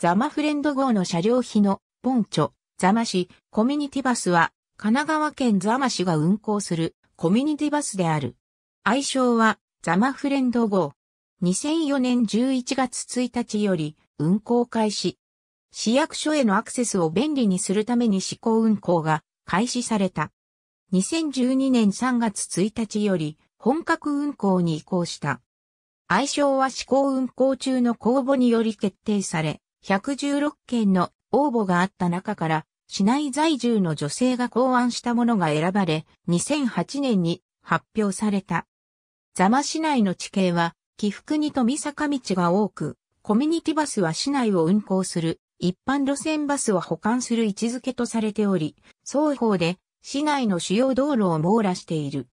ザマフレンド号の車両費のポンチョ、ザマ市、コミュニティバスは、神奈川県ザマ市が運行するコミュニティバスである。愛称は、ザマフレンド号。2004年11月1日より運行開始。市役所へのアクセスを便利にするために試行運行が開始された。2012年3月1日より本格運行に移行した。愛称は試行運行中の公募により決定され、116件の応募があった中から、市内在住の女性が考案したものが選ばれ、2008年に発表された。座間市内の地形は、起伏に富坂道が多く、コミュニティバスは市内を運行する、一般路線バスを保管する位置づけとされており、双方で市内の主要道路を網羅している。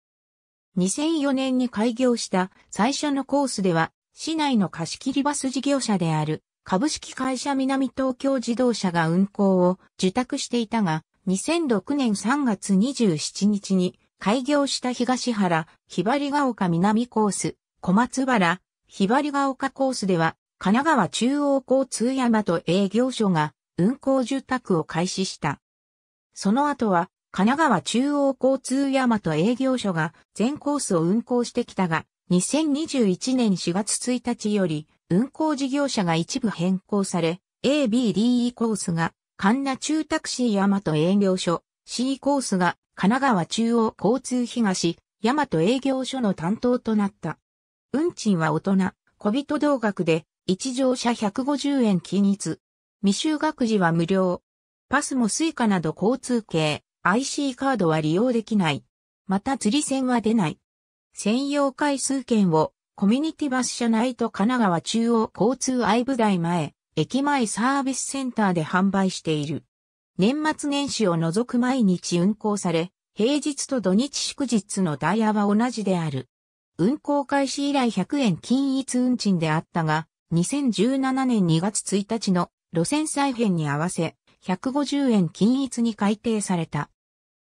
2004年に開業した最初のコースでは、市内の貸し切りバス事業者である株式会社南東京自動車が運行を受託していたが、2006年3月27日に開業した東原、ひばりが丘南コース、小松原、ひばりが丘コースでは、神奈川中央交通山と営業所が運行受託を開始した。その後は、神奈川中央交通山と営業所が全コースを運行してきたが、2021年4月1日より運行事業者が一部変更され、ABDE コースが神奈中タクシー大和営業所、C コースが神奈川中央交通東、大和営業所の担当となった。運賃は大人、小人同額で、一乗車150円均一。未就学児は無料。パスもスイカなど交通系、IC カードは利用できない。また釣り線は出ない。専用回数券をコミュニティバス社内と神奈川中央交通愛部台前、駅前サービスセンターで販売している。年末年始を除く毎日運行され、平日と土日祝日のダイヤは同じである。運行開始以来100円均一運賃であったが、2017年2月1日の路線再編に合わせ、150円均一に改定された。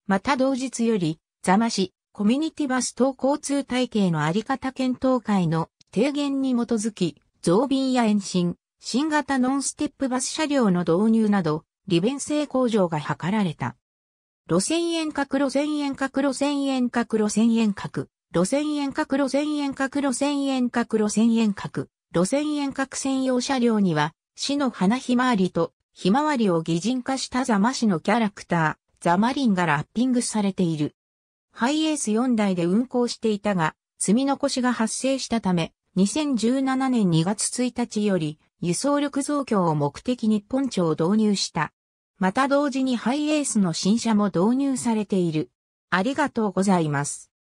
また同日より、座間市、コミュニティバス等交通体系のあり方検討会の提言に基づき、増便や延伸、新型ノンステップバス車両の導入など、利便性向上が図られた。路線沿革路線沿革路線沿革路線沿革路線沿革路線沿革路線沿革路線沿革路線遠隔専用車両には市の花ひまわりとひまわりを擬人化したザマ市のキャラクターザマリンがラッピングされている。ハイエース4台で運行していたが、積み残しが発生したため、2017年2月1日より輸送力増強を目的にポンチョを導入した。また同時にハイエースの新車も導入されている。ありがとうございます。